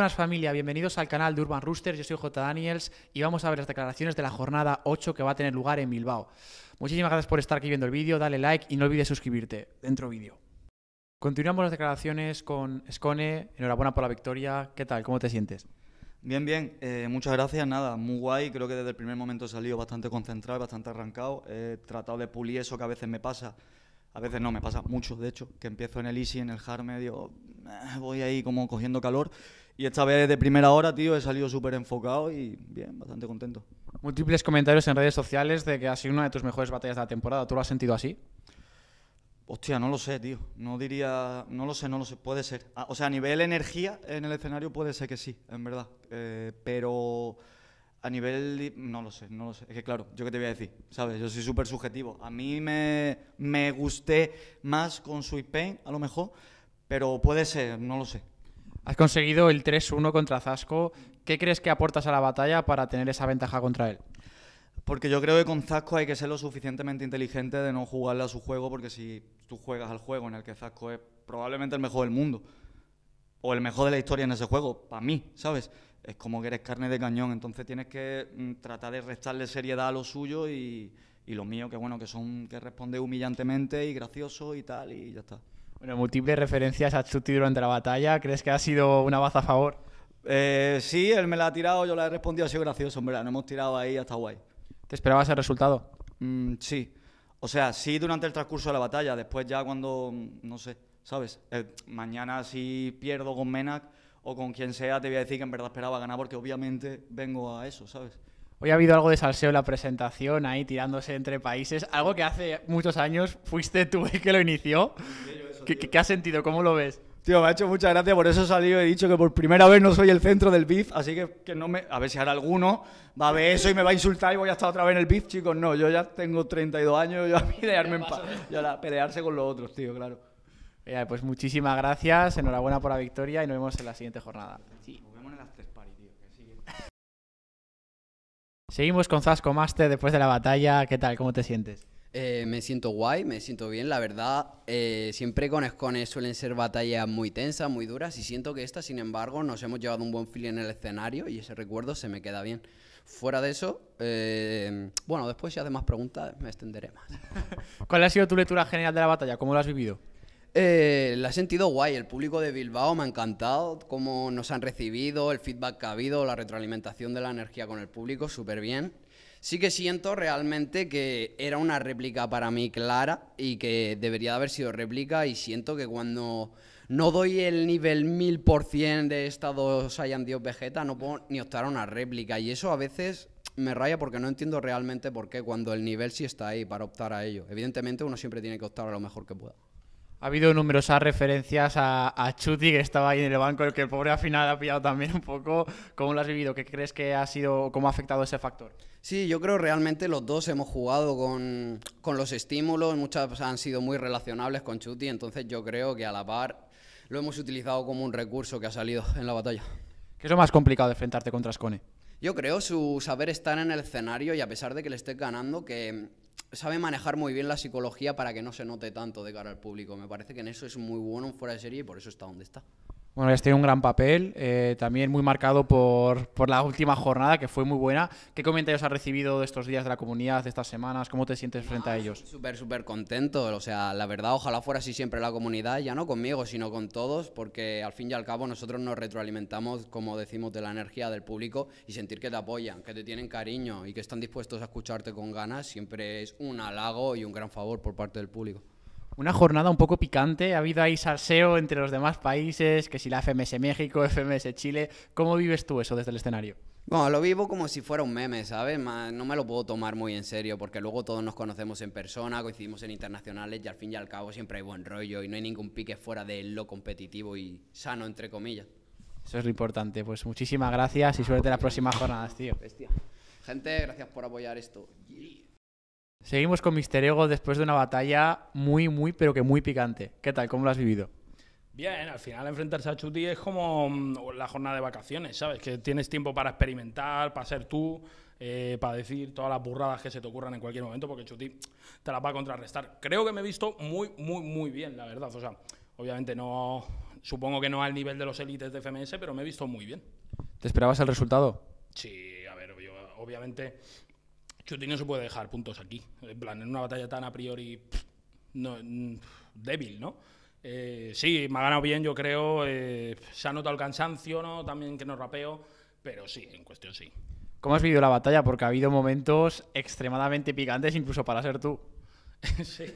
buenas familia, bienvenidos al canal de Urban Roosters, yo soy J. Daniels y vamos a ver las declaraciones de la jornada 8 que va a tener lugar en Bilbao. Muchísimas gracias por estar aquí viendo el vídeo, dale like y no olvides suscribirte. Dentro vídeo. Continuamos las declaraciones con Scone. enhorabuena por la victoria, ¿qué tal? ¿Cómo te sientes? Bien, bien, eh, muchas gracias, nada, muy guay, creo que desde el primer momento he salido bastante concentrado, bastante arrancado, he tratado de pulir eso que a veces me pasa, a veces no, me pasa mucho, de hecho, que empiezo en el easy, en el hard medio, eh, voy ahí como cogiendo calor y esta vez de primera hora, tío, he salido súper enfocado y bien, bastante contento. Múltiples comentarios en redes sociales de que ha sido una de tus mejores batallas de la temporada. ¿Tú lo has sentido así? Hostia, no lo sé, tío. No diría. No lo sé, no lo sé. Puede ser. Ah, o sea, a nivel energía en el escenario puede ser que sí, en verdad. Eh, pero. A nivel. No lo sé, no lo sé. Es que claro, yo qué te voy a decir, ¿sabes? Yo soy súper subjetivo. A mí me, me gusté más con Sweet Pain, a lo mejor. Pero puede ser, no lo sé. Has conseguido el 3-1 contra Zasco. ¿Qué crees que aportas a la batalla para tener esa ventaja contra él? Porque yo creo que con Zasco hay que ser lo suficientemente inteligente de no jugarle a su juego, porque si tú juegas al juego en el que Zasco es probablemente el mejor del mundo, o el mejor de la historia en ese juego, para mí, ¿sabes? Es como que eres carne de cañón, entonces tienes que mm, tratar de restarle seriedad a lo suyo y, y lo mío, que bueno, que son, que responde humillantemente y gracioso y tal, y ya está. Bueno, múltiples referencias a Chuti durante la batalla. ¿Crees que ha sido una baza a favor? Eh, sí, él me la ha tirado, yo le he respondido, ha sido gracioso, en verdad. hemos tirado ahí hasta guay. ¿Te esperabas el resultado? Mm, sí. O sea, sí durante el transcurso de la batalla. Después ya cuando, no sé, ¿sabes? Eh, mañana si pierdo con Menac o con quien sea, te voy a decir que en verdad esperaba ganar porque obviamente vengo a eso, ¿sabes? Hoy ha habido algo de salseo en la presentación, ahí tirándose entre países, algo que hace muchos años fuiste tú el que lo inició. ¿Qué, ha sentido? ¿Cómo lo ves? Tío, me ha hecho mucha gracia, por eso he salido he dicho que por primera vez no soy el centro del BIF, así que, que no me... A ver si ahora alguno va a ver eso y me va a insultar y voy a estar otra vez en el BIF, chicos. No, yo ya tengo 32 años, yo a mí en paz. a pelearse con los otros, tío, claro. Eh, pues muchísimas gracias, enhorabuena por la victoria y nos vemos en la siguiente jornada. Sí. Seguimos con Zasco Master después de la batalla. ¿Qué tal? ¿Cómo te sientes? Eh, me siento guay, me siento bien, la verdad. Eh, siempre con escones suelen ser batallas muy tensas, muy duras, y siento que esta, sin embargo, nos hemos llevado un buen feeling en el escenario y ese recuerdo se me queda bien. Fuera de eso, eh, bueno, después si haces más preguntas me extenderé más. ¿Cuál ha sido tu lectura general de la batalla? ¿Cómo la has vivido? la he sentido guay, el público de Bilbao me ha encantado, cómo nos han recibido, el feedback que ha habido, la retroalimentación de la energía con el público, súper bien sí que siento realmente que era una réplica para mí clara y que debería de haber sido réplica y siento que cuando no doy el nivel mil por cien de Estados Saiyan Dios Vegeta no puedo ni optar a una réplica y eso a veces me raya porque no entiendo realmente por qué cuando el nivel sí está ahí para optar a ello. Evidentemente uno siempre tiene que optar a lo mejor que pueda. Ha habido numerosas referencias a, Chuti, que estaba ahí en el banco, el que el pobre al final ha pillado también un poco. ¿Cómo lo has vivido? ¿Qué crees que ha sido, cómo ha afectado ese factor? Sí, yo creo realmente los dos hemos jugado con, con los estímulos, muchas han sido muy relacionables con Chuti, entonces yo creo que a la par lo hemos utilizado como un recurso que ha salido en la batalla. ¿Qué es lo más complicado de enfrentarte contra Scone? Yo creo su saber estar en el escenario y a pesar de que le estés ganando, que sabe manejar muy bien la psicología para que no se note tanto de cara al público. Me parece que en eso es muy bueno un fuera de serie y por eso está donde está. Bueno, has tenido un gran papel, eh, también muy marcado por, la última jornada, que fue muy buena. ¿Qué comentarios has recibido de estos días de la comunidad, de estas semanas? ¿Cómo te sientes frente a ah, ellos? Súper, súper contento. O sea, la verdad, ojalá fuera así siempre la comunidad, ya no conmigo, sino con todos, porque al fin y al cabo nosotros nos retroalimentamos, como decimos, de la energía del público y sentir que te apoyan, que te tienen cariño y que están dispuestos a escucharte con ganas siempre es un halago y un gran favor por parte del público. Una jornada un poco picante, ha habido ahí salseo entre los demás países, que si la FMS México, FMS Chile, ¿cómo vives tú eso desde el escenario? Bueno, lo vivo como si fuera un meme, ¿sabes? No me lo puedo tomar muy en serio porque luego todos nos conocemos en persona, coincidimos en internacionales y al fin y al cabo siempre hay buen rollo y no hay ningún pique fuera de lo competitivo y sano, entre comillas. Eso es lo importante. Pues muchísimas gracias y suerte en las próximas jornadas, tío. Bestia. Gente, gracias por apoyar esto. Seguimos con Mister Ego después de una batalla muy, muy, pero que muy picante. ¿Qué tal? ¿Cómo lo has vivido? Bien, al final enfrentarse a Chuti es como mm, la jornada de vacaciones, ¿sabes? Que tienes tiempo para experimentar, para ser tú, eh, para decir todas las burradas que se te ocurran en cualquier momento, porque Chuti te las va a contrarrestar. Creo que me he visto muy, muy, muy bien, la verdad. O sea, obviamente no, supongo que no al nivel de los élites de FMS, pero me he visto muy bien. ¿Te esperabas el resultado? Sí, a ver, yo, obviamente no se puede dejar puntos aquí. En plan, en una batalla tan a priori mm, débil, ¿no? Eh, sí, me ha ganado bien, yo creo. Eh, se ha notado el cansancio, ¿no? También que no rapeo, pero sí, en cuestión sí. ¿Cómo has vivido la batalla? Porque ha habido momentos extremadamente picantes, incluso para ser tú. sí.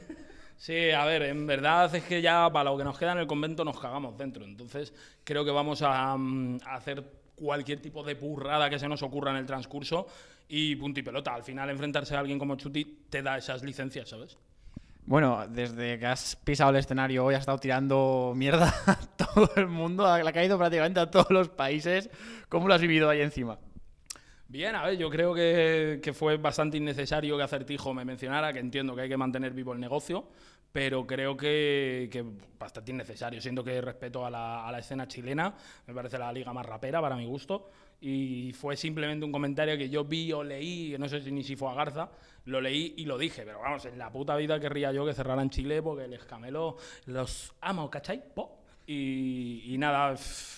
Sí, a ver, en verdad es que ya para lo que nos queda en el convento nos cagamos dentro. Entonces creo que vamos a mm, hacer cualquier tipo de burrada que se nos ocurra en el transcurso y punto y pelota. Al final, enfrentarse a alguien como Chuti te da esas licencias, ¿sabes? Bueno, desde que has pisado el escenario hoy has estado tirando mierda a todo el mundo, ha caído prácticamente a todos los países. ¿Cómo lo has vivido ahí encima? Bien, a ver, yo creo que, que fue bastante innecesario que Acertijo me mencionara, que entiendo que hay que mantener vivo el negocio pero creo que, bastante innecesario. Siento que respeto a la, escena chilena, me parece la liga más rapera para mi gusto, y fue simplemente un comentario que yo vi o leí, no sé ni si fue a Garza, lo leí y lo dije, pero vamos, en la puta vida querría yo que cerraran Chile porque el Escamelo los amo, ¿cachai? Po. Y, nada,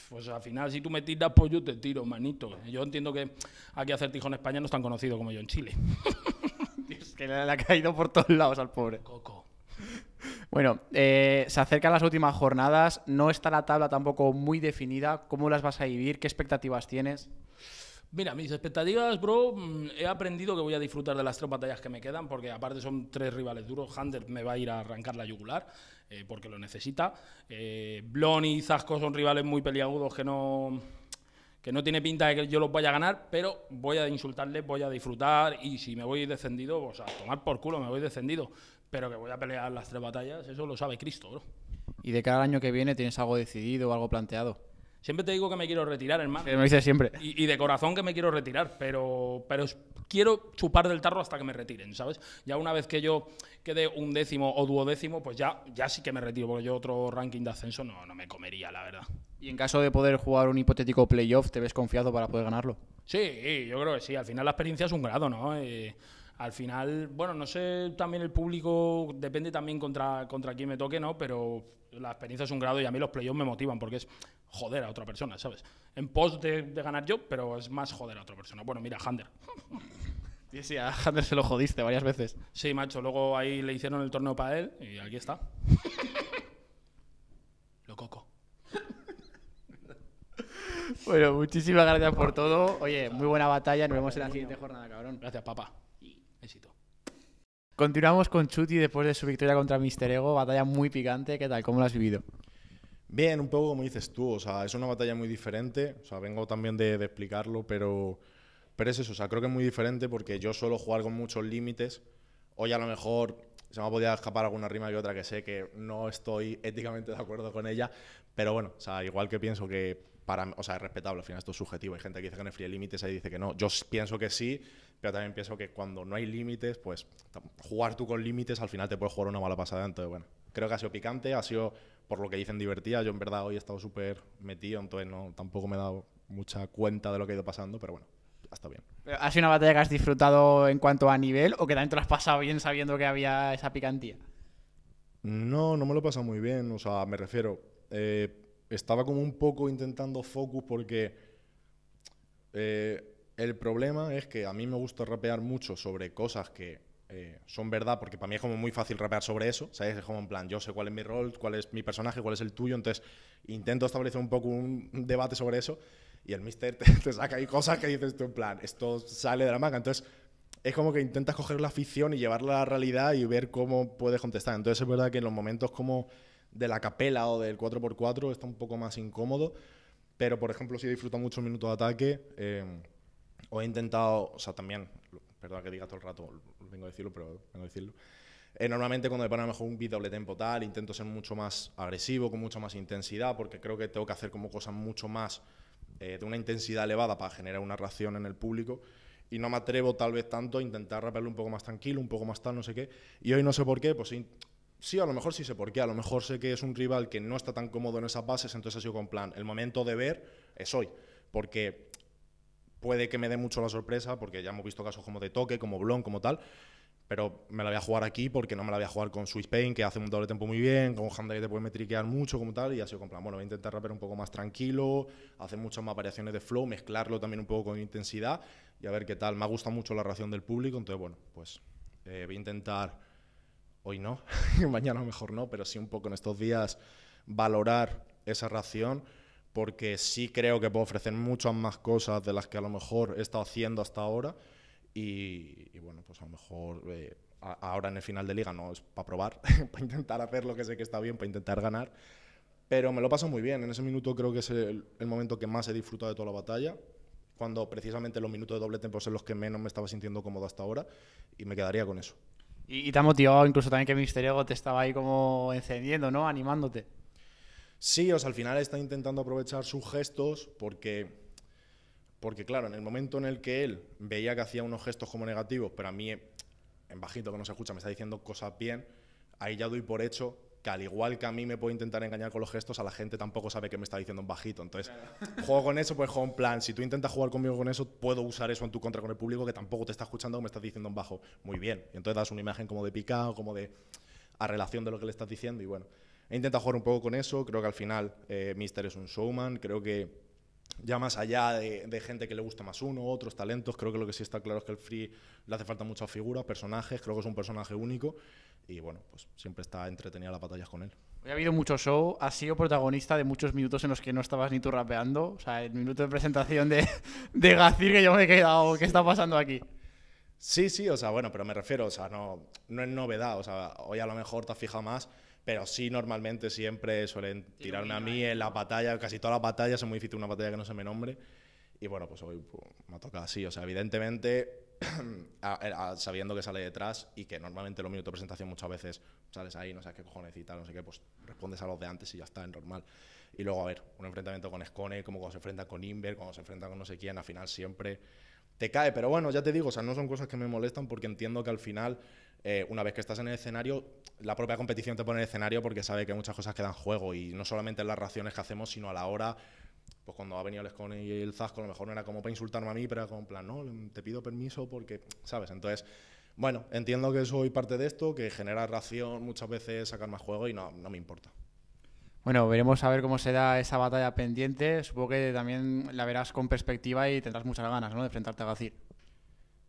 pues al final si tú me tiras, pues yo te tiro, manito. Yo entiendo que aquí hacer Certijo en España no es tan conocido como yo en Chile. es que le, le, ha caído por todos lados al pobre. Coco. Bueno, eh, se acercan las últimas jornadas, no está la tabla tampoco muy definida. ¿Cómo las vas a vivir? ¿Qué expectativas tienes? Mira, mis expectativas, bro, mm, he aprendido que voy a disfrutar de las tres batallas que me quedan, porque aparte son tres rivales duros. Hunter me va a ir a arrancar la yugular, eh, porque lo necesita. Eh, Blon y Zasco son rivales muy peliagudos que no, que no tiene pinta de que yo los vaya a ganar, pero voy a insultarles, voy a disfrutar y si me voy descendido, o a tomar por culo, me voy descendido pero que voy a pelear las tres batallas, eso lo sabe Cristo, bro. ¿Y de cada año que viene tienes algo decidido o algo planteado? Siempre te digo que me quiero retirar, hermano. Sí, me dice siempre. Y, de corazón que me quiero retirar, pero, pero quiero chupar del tarro hasta que me retiren, ¿sabes? Ya una vez que yo quede un décimo o duodécimo, pues ya, ya sí que me retiro, porque yo otro ranking de ascenso no, no me comería, la verdad. ¿Y en caso de poder jugar un hipotético playoff, te ves confiado para poder ganarlo? Sí, yo creo que sí. Al final la experiencia es un grado, ¿no? Eh, al final, bueno, no sé también el público, depende también contra, contra quién me toque, ¿no? Pero la experiencia es un grado y a mí los playoffs me motivan porque es joder a otra persona, ¿sabes? En post de, ganar yo, pero es más joder a otra persona. Bueno, mira, Hander. Sí, sí, a Hander se lo jodiste varias veces. Sí, macho, luego ahí le hicieron el torneo para él y aquí está. lo coco. Bueno, muchísimas gracias por todo. Oye, muy buena batalla. Nos vemos en la siguiente jornada, cabrón. Gracias, papá. Continuamos con Chuti después de su victoria contra Mister Ego, batalla muy picante. ¿Qué tal? ¿Cómo la has vivido? Bien, un poco como dices tú, o sea, es una batalla muy diferente, o sea, vengo también de, explicarlo, pero, pero es eso, o sea, creo que es muy diferente porque yo suelo jugar con muchos límites, hoy a lo mejor se me ha podido escapar alguna rima y otra que sé que no estoy éticamente de acuerdo con ella, pero bueno, o sea, igual que pienso que o sea, es respetable, al final esto es subjetivo. Hay gente que dice que no hay límites, ahí dice que no. Yo pienso que sí, pero también pienso que cuando no hay límites, pues jugar tú con límites al final te puedes jugar una mala pasada. Entonces, bueno, creo que ha sido picante, ha sido, por lo que dicen, divertida. Yo en verdad hoy he estado súper metido, entonces no, tampoco me he dado mucha cuenta de lo que ha ido pasando, pero bueno, hasta bien. ¿Ha sido una batalla que has disfrutado en cuanto a nivel o que también te lo has pasado bien sabiendo que había esa picantía? No, no me lo he pasado muy bien, o sea, me refiero... Eh, estaba como un poco intentando focus porque eh, el problema es que a mí me gusta rapear mucho sobre cosas que eh, son verdad, porque para mí es como muy fácil rapear sobre eso, ¿sabes? Es como en plan, yo sé cuál es mi rol, cuál es mi personaje, cuál es el tuyo, entonces intento establecer un poco un debate sobre eso y el mister te, saca ahí cosas que dices tú en plan, esto sale de la manga, entonces es como que intentas coger la ficción y llevarla a la realidad y ver cómo puedes contestar, entonces es verdad que en los momentos como de la capela o del 4x4 está un poco más incómodo. Pero, por ejemplo, si he disfrutado mucho minutos de ataque. Eh, o he intentado, o sea, también, perdón que diga todo el rato, vengo a decirlo, pero vengo a decirlo. Eh, normalmente cuando me ponen a lo mejor un beat doble tempo tal, intento ser mucho más agresivo, con mucha más intensidad, porque creo que tengo que hacer como cosas mucho más eh, de una intensidad elevada para generar una reacción en el público. Y no me atrevo tal vez tanto a intentar raperlo un poco más tranquilo, un poco más tal, no sé qué. Y hoy no sé por qué, pues Sí, a lo mejor sí sé por qué. A lo mejor sé que es un rival que no está tan cómodo en esas bases, entonces ha sido con plan, el momento de ver es hoy. Porque puede que me dé mucho la sorpresa, porque ya hemos visto casos como de toque, como Blon, como tal, pero me la voy a jugar aquí porque no me la voy a jugar con Swiss Pain, que hace un doble tiempo muy bien, con Hamda que te puede metriquear mucho, como tal, y ha sido con plan, bueno, voy a intentar rapear un poco más tranquilo, hacer muchas más variaciones de flow, mezclarlo también un poco con intensidad y a ver qué tal. Me ha gustado mucho la reacción del público, entonces, bueno, pues eh, voy a intentar hoy no, mañana mejor no, pero sí un poco en estos días valorar esa ración porque sí creo que puedo ofrecer muchas más cosas de las que a lo mejor he estado haciendo hasta ahora y, bueno, pues a lo mejor eh, ahora en el final de liga no es para probar, para intentar hacer lo que sé que está bien, para intentar ganar, pero me lo paso muy bien, en ese minuto creo que es el, momento que más he disfrutado de toda la batalla, cuando precisamente los minutos de doble tiempo son los que menos me estaba sintiendo cómodo hasta ahora y me quedaría con eso. Y, te ha motivado incluso también que Mister te estaba ahí como encendiendo, ¿no? Animándote. Sí, o sea, al final está intentando aprovechar sus gestos porque porque claro, en el momento en el que él veía que hacía unos gestos como negativos, pero a mí en bajito que no se escucha me está diciendo cosas bien, ahí ya doy por hecho al igual que a mí me puedo intentar engañar con los gestos, a la gente tampoco sabe que me está diciendo en bajito. Entonces, juego con eso, pues juego en plan, si tú intentas jugar conmigo con eso, puedo usar eso en tu contra con el público que tampoco te está escuchando o me estás diciendo en bajo. Muy bien. Y entonces das una imagen como de picado, como de a relación de lo que le estás diciendo y bueno. He intentado jugar un poco con eso, creo que al final eh, Mister es un showman, creo que ya más allá de, gente que le gusta más uno, otros talentos, creo que lo que sí está claro es que el Free le hace falta muchas figuras, personajes, creo que es un personaje único y bueno, pues siempre está entretenida la batallas con él. Hoy ha habido mucho show, has sido protagonista de muchos minutos en los que no estabas ni tú rapeando, o sea, el minuto de presentación de, de Gacir que yo me he quedado, ¿qué está pasando aquí? Sí, sí, o sea, bueno, pero me refiero, o sea, no, no es novedad, o sea, hoy a lo mejor te has fijado más pero sí, normalmente siempre suelen tirarme a mí en la batalla, casi todas las batallas, es muy difícil una batalla que no se me nombre. Y bueno, pues hoy pues, me ha tocado así. O sea, evidentemente, sabiendo que sale detrás y que normalmente los minutos de presentación muchas veces sales ahí, no sabes qué cojones y tal, no sé qué, pues respondes a los de antes y ya está, es normal. Y luego, a ver, un enfrentamiento con Scone, como cuando se enfrenta con Inver, cuando se enfrenta con no sé quién, al final siempre te cae. Pero bueno, ya te digo, o sea, no son cosas que me molestan porque entiendo que al final eh, una vez que estás en el escenario, la propia competición te pone en el escenario porque sabe que muchas cosas quedan en juego y no solamente en las raciones que hacemos, sino a la hora pues cuando ha venido el y el Zasco, a lo mejor no era como para insultarme a mí, pero era como en plan, no, te pido permiso porque, ¿sabes? Entonces, bueno, entiendo que soy parte de esto, que genera ración muchas veces sacar más juego y no, no me importa. Bueno, veremos a ver cómo se da esa batalla pendiente. Supongo que también la verás con perspectiva y tendrás muchas ganas, ¿no? De enfrentarte a Gacir.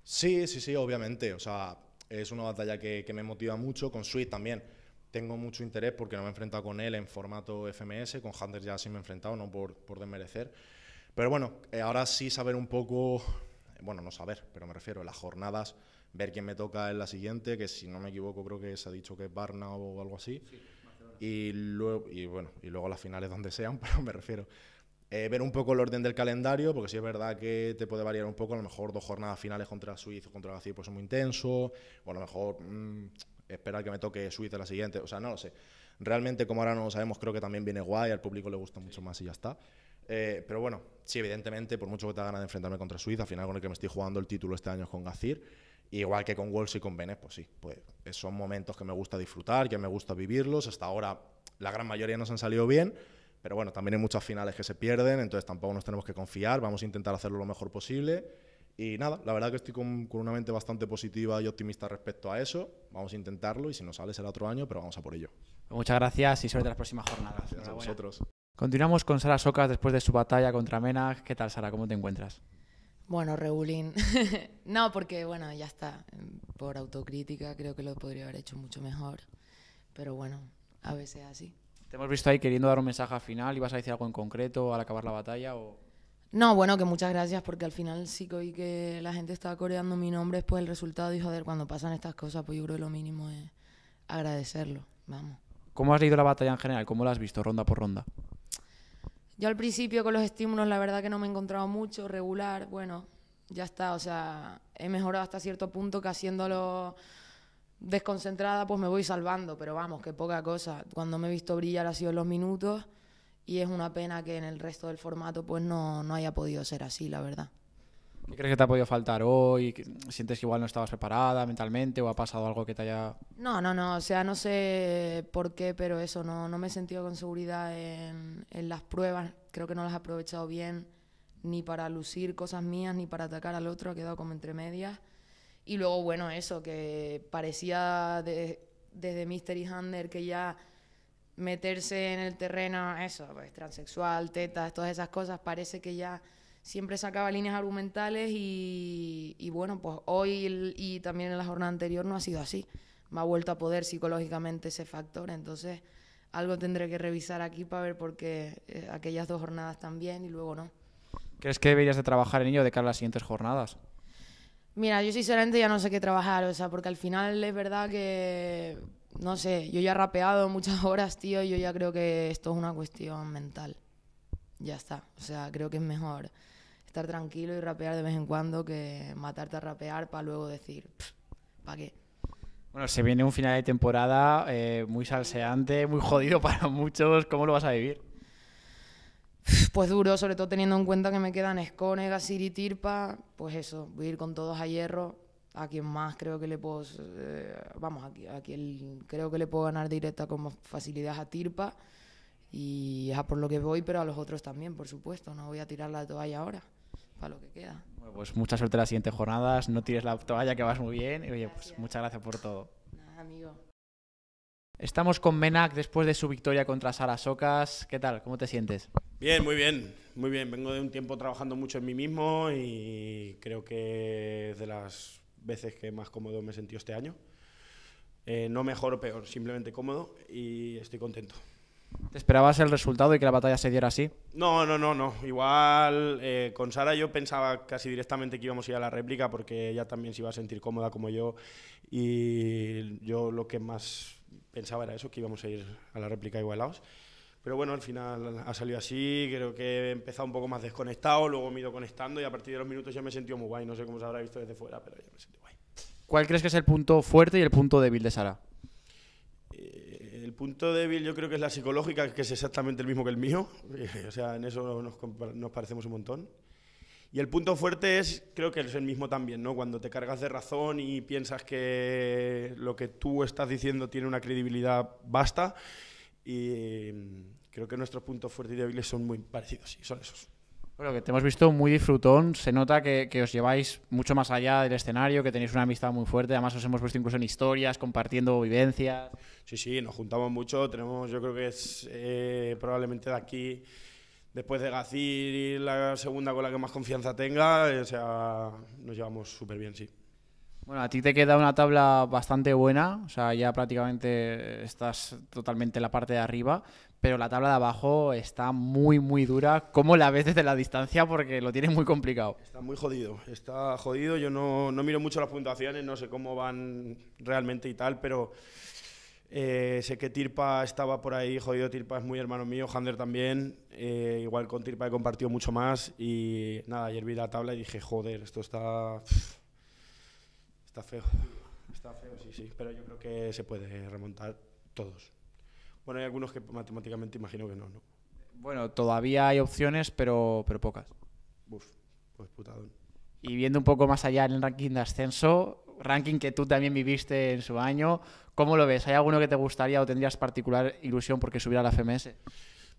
Sí, sí, sí, obviamente. O sea, es una batalla que, me motiva mucho. Con Swift también tengo mucho interés porque no me he enfrentado con él en formato FMS, con Hunter ya sí me he enfrentado, no por, por desmerecer. Pero bueno, eh, ahora sí saber un poco, bueno, no saber, pero me refiero a las jornadas, ver quién me toca en la siguiente, que si no me equivoco creo que se ha dicho que es Barna o algo así. y, luego, y bueno, y luego las finales donde sean, pero me refiero. Eh, ver un poco el orden del calendario, porque sí es verdad que te puede variar un poco, a lo mejor dos jornadas finales contra Suiza o contra Gacir... pues es muy intenso, o a lo mejor mm, esperar que me toque Suiza la siguiente, o sea, no lo sé. Realmente, como ahora no lo sabemos, creo que también viene guay, al público le gusta mucho más y ya está. Eh, pero bueno, sí, evidentemente, por mucho que te ganas de enfrentarme contra Suiza, al final con el que me estoy jugando el título este año es con Gacir, igual que con Wolves y con Benes, pues sí, pues eh, son momentos que me gusta disfrutar, que me gusta vivirlos, hasta ahora la gran mayoría nos han salido bien, pero bueno, también hay muchas finales que se pierden, entonces tampoco nos tenemos que confiar, vamos a intentar hacerlo lo mejor posible. Y nada, la verdad que estoy con, una mente bastante positiva y optimista respecto a eso. Vamos a intentarlo y si no sale será otro año, pero vamos a por ello. Muchas gracias y suerte las próximas jornadas. Gracias a vosotros. Continuamos con Sara Socas después de su batalla contra Mena. ¿Qué tal, Sara? ¿Cómo te encuentras? Bueno, reulín, no, porque bueno, ya está. Por autocrítica creo que lo podría haber hecho mucho mejor. Pero bueno, a veces así. Te hemos visto ahí queriendo dar un mensaje al final y vas a decir algo en concreto al acabar la batalla o... No, bueno, que muchas gracias porque al final sí que oí que la gente estaba coreando mi nombre después el resultado y joder, cuando pasan estas cosas, pues yo creo que lo mínimo es agradecerlo, vamos. ¿Cómo has leído la batalla en general? ¿Cómo la has visto ronda por ronda? Yo al principio con los estímulos la verdad que no me he encontrado mucho, regular, bueno, ya está, o sea, he mejorado hasta cierto punto que haciéndolo desconcentrada, pues me voy salvando, pero vamos, que poca cosa. Cuando me he visto brillar ha sido en los minutos y es una pena que en el resto del formato pues no, no haya podido ser así, la verdad. ¿Qué crees que te ha podido faltar hoy? ¿Sientes que igual no estabas preparada mentalmente o ha pasado algo que te haya...? No, no, no, o sea, no sé por qué, pero eso, no, no me he sentido con seguridad en, en las pruebas, creo que no las he aprovechado bien ni para lucir cosas mías ni para atacar al otro, ha quedado como entre medias y luego, bueno, eso, que parecía desde Mystery Hunter que ya meterse en el terreno, eso, pues transexual, tetas, todas esas cosas, parece que ya siempre sacaba líneas argumentales y, y bueno, pues hoy y también en la jornada anterior no ha sido así. Me ha vuelto a poder psicológicamente ese factor, entonces algo tendré que revisar aquí para ver por qué eh, aquellas dos jornadas también y luego no. ¿Crees que deberías de trabajar en ello de cara a las siguientes jornadas? Mira, yo sinceramente ya no sé qué trabajar, o sea, porque al final es verdad que, no sé, yo ya he rapeado muchas horas, tío, y yo ya creo que esto es una cuestión mental. Ya está, o sea, creo que es mejor estar tranquilo y rapear de vez en cuando que matarte a rapear para luego decir, ¿para qué? Bueno, se viene un final de temporada eh, muy salseante, muy jodido para muchos, ¿cómo lo vas a vivir? pues duro, sobre todo teniendo en cuenta que me quedan Escone, Gasir y Tirpa, pues eso, voy a ir con todos a hierro, a quien más creo que le puedo, eh, vamos, a, a quien creo que le puedo ganar directa con más facilidad a Tirpa y es a por lo que voy, pero a los otros también, por supuesto, no voy a tirar la toalla ahora, para lo que queda. pues mucha suerte en las siguientes jornadas, no tires la toalla que vas muy bien y oye, pues muchas gracias por todo. Nada, amigo. Estamos con Menac después de su victoria contra Sarasocas. ¿Qué tal? ¿Cómo te sientes? Bien, muy bien, muy bien. Vengo de un tiempo trabajando mucho en mí mismo y creo que es de las veces que más cómodo me he sentido este año. Eh, no mejor o peor, simplemente cómodo y estoy contento. ¿Te esperabas el resultado y que la batalla se diera así? No, no, no, no. Igual eh, con Sara yo pensaba casi directamente que íbamos a ir a la réplica porque ella también se iba a sentir cómoda como yo y yo lo que más pensaba era eso, que íbamos a ir a la réplica igualados. Pero bueno, al final ha salido así, creo que he empezado un poco más desconectado, luego me he ido conectando y a partir de los minutos ya me he sentido muy guay, no sé cómo se habrá visto desde fuera, pero ya me sentí guay. ¿Cuál crees que es el punto fuerte y el punto débil de Sara? Eh, el punto débil yo creo que es la psicológica, que es exactamente el mismo que el mío, o sea, en eso nos, nos parecemos un montón. Y el punto fuerte es, creo que es el mismo también, ¿no? Cuando te cargas de razón y piensas que lo que tú estás diciendo tiene una credibilidad basta. Y mm, creo que nuestros puntos fuertes y débiles son muy parecidos, y son esos. Bueno, que te hemos visto muy disfrutón, se nota que, os lleváis mucho más allá del escenario, que tenéis una amistad muy fuerte, además os hemos visto incluso en historias, compartiendo vivencias. Sí, sí, nos juntamos mucho, tenemos, yo creo que es eh, probablemente de aquí Después de Gacir, la segunda con la que más confianza tenga, eh, o sea, nos llevamos súper bien, sí. Bueno, a ti te queda una tabla bastante buena, o sea, ya prácticamente estás totalmente en la parte de arriba, pero la tabla de abajo está muy, muy dura. ¿Cómo la ves desde la distancia? Porque lo tienes muy complicado. Está muy jodido, está jodido. Yo no, no miro mucho las puntuaciones, no sé cómo van realmente y tal, pero eh, sé que Tirpa estaba por ahí, jodido, Tirpa es muy hermano mío, Hander también, eh, igual con Tirpa he compartido mucho más y nada, ayer vi la tabla y dije, joder, esto está... Está feo, está feo, sí, sí, pero yo creo que se puede remontar todos. Bueno, hay algunos que matemáticamente imagino que no, ¿no? Bueno, todavía hay opciones, pero, pero pocas. Uf, pues putadón. Y viendo un poco más allá en el ranking de ascenso, ranking que tú también viviste en su año. ¿Cómo lo ves? ¿Hay alguno que te gustaría o tendrías particular ilusión porque subiera a la FMS?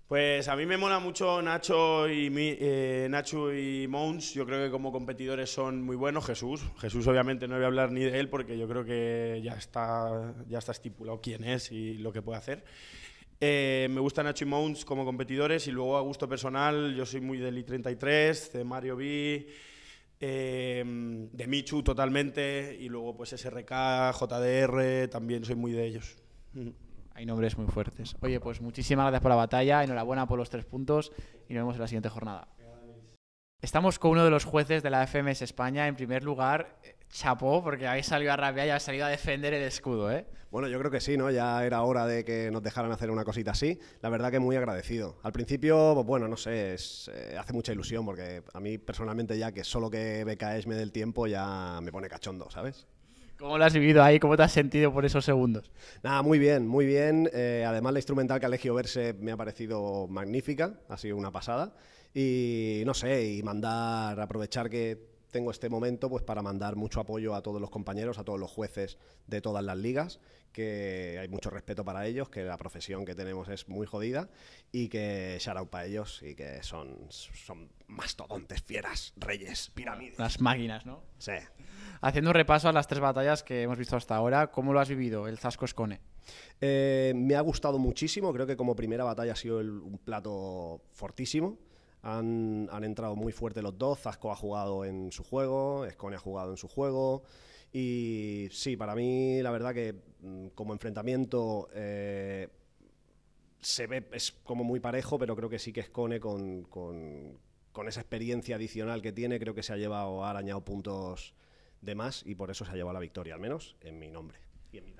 Pues a mí me mola mucho Nacho y eh, Nacho y Mons. Yo creo que como competidores son muy buenos. Jesús, Jesús obviamente no voy a hablar ni de él porque yo creo que ya está ya está estipulado quién es y lo que puede hacer. Eh, me gusta Nacho y Mons como competidores y luego a gusto personal yo soy muy del I33, de Mario B. Em, de Michu totalmente y luego pues SRK, JDR, también soy muy de ellos. Hay nombres muy fuertes. Oye, pues muchísimas gracias por la batalla, enhorabuena por los tres puntos y nos vemos en la siguiente jornada. Estamos con uno de los jueces de la FMS España. En primer lugar, chapó porque ahí salido a rapear y ha salido a defender el escudo, ¿eh? Bueno, yo creo que sí, ¿no? Ya era hora de que nos dejaran hacer una cosita así. La verdad que muy agradecido. Al principio, pues bueno, no sé, eh, hace mucha ilusión porque a mí personalmente ya que solo que BKS me del tiempo ya me pone cachondo, ¿sabes? ¿Cómo lo has vivido ahí? ¿Cómo te has sentido por esos segundos? Nada, muy bien, muy bien. Eh, además, la instrumental que ha elegido verse me ha parecido magnífica, ha sido una pasada. Y no sé, y mandar, aprovechar que tengo este momento pues para mandar mucho apoyo a todos los compañeros, a todos los jueces de todas las ligas, que hay mucho respeto para ellos, que la profesión que tenemos es muy jodida y que shout para ellos y que son, son mastodontes, fieras, reyes, pirámides. Las máquinas, ¿no? Sí. Haciendo un repaso a las tres batallas que hemos visto hasta ahora, ¿cómo lo has vivido el Zasco Escone? Eh, me ha gustado muchísimo, creo que como primera batalla ha sido un plato fortísimo. Han, han, entrado muy fuerte los dos. Zasco ha jugado en su juego, Escone ha jugado en su juego. Y sí, para mí, la verdad que mm, como enfrentamiento eh, se ve, es como muy parejo, pero creo que sí que Escone con, con, con, esa experiencia adicional que tiene, creo que se ha llevado, ha arañado puntos de más y por eso se ha llevado la victoria, al menos en mi nombre y en mi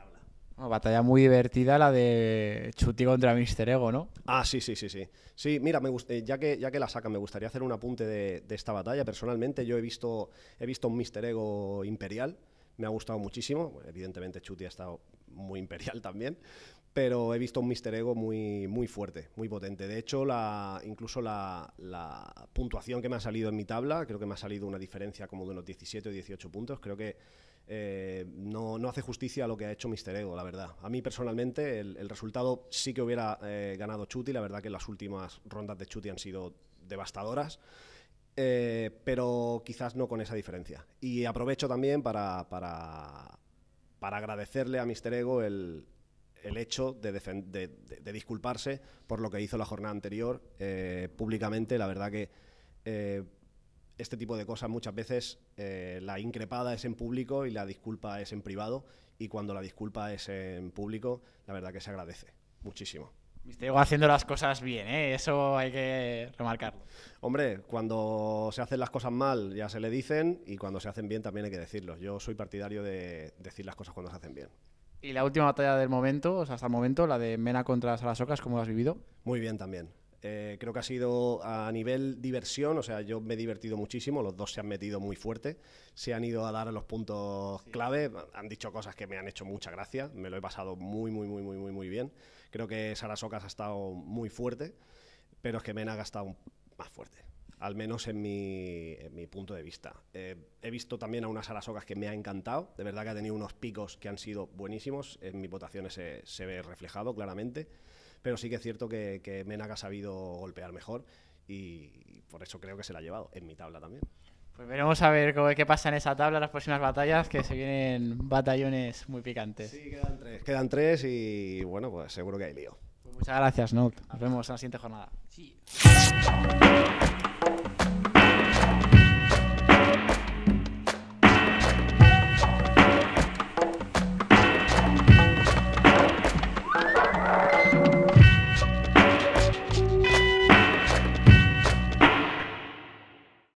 una batalla muy divertida la de Chuti contra Mr. Ego, ¿no? Ah, sí, sí, sí, sí. Sí, mira, me eh, ya, que, ya que la saca, me gustaría hacer un apunte de, esta batalla. Personalmente yo he visto, he visto un Mr. Ego imperial, me ha gustado muchísimo. evidentemente Chuti ha estado muy imperial también, pero he visto un Mr. Ego muy, muy fuerte, muy potente. De hecho, la, incluso la, la puntuación que me ha salido en mi tabla, creo que me ha salido una diferencia como de unos 17 o 18 puntos. Creo que eh, no, no, hace justicia a lo que ha hecho Mister Ego, la verdad. A mí personalmente el, resultado sí que hubiera eh, ganado Chuti, la verdad que las últimas rondas de Chuti han sido devastadoras. Eh, pero quizás no con esa diferencia. Y aprovecho también para, para, para agradecerle a Mister Ego el, hecho de, de, disculparse por lo que hizo la jornada anterior públicamente. La verdad que este tipo de cosas muchas veces eh, la increpada es en público y la disculpa es en privado y cuando la disculpa es en público la verdad que se agradece muchísimo. Misterio haciendo las cosas bien, ¿eh? eso hay que remarcarlo. Hombre, cuando se hacen las cosas mal ya se le dicen y cuando se hacen bien también hay que decirlo. Yo soy partidario de decir las cosas cuando se hacen bien. ¿Y la última batalla del momento, o sea, hasta el momento, la de Mena contra Salasocas, cómo la has vivido? Muy bien también. Eh, creo que ha sido a nivel diversión, o sea, yo me he divertido muchísimo, los dos se han metido muy fuerte, se han ido a dar a los puntos clave, han dicho cosas que me han hecho mucha gracia, me lo he pasado muy, muy, muy, muy, muy, muy bien. Creo que Sarasocas ha estado muy fuerte, pero es que Menaga ha estado más fuerte al menos en mi, punto de vista. Eh, he visto también a unas Sarasocas que me ha encantado, de verdad que ha tenido unos picos que han sido buenísimos, en mis votaciones se ve reflejado claramente pero sí que es cierto que, que ha sabido golpear mejor y por eso creo que se la ha llevado, en mi tabla también. Pues veremos a ver qué pasa en esa tabla, las próximas batallas, que se vienen batallones muy picantes. Sí, quedan tres. Quedan tres y bueno, pues seguro que hay lío. Pues muchas gracias, Nook. Nos vemos en la siguiente jornada. Sí.